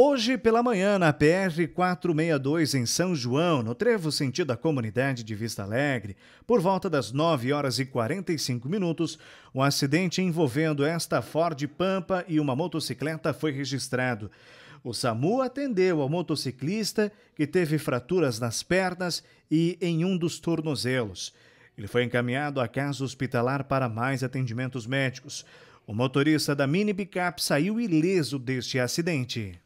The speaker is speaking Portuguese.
Hoje pela manhã, na PR 462 em São João, no trevo sentido da comunidade de Vista Alegre, por volta das 9 horas e 45 minutos, um acidente envolvendo esta Ford Pampa e uma motocicleta foi registrado. O SAMU atendeu ao motociclista que teve fraturas nas pernas e em um dos tornozelos. Ele foi encaminhado à casa hospitalar para mais atendimentos médicos. O motorista da mini picape saiu ileso deste acidente.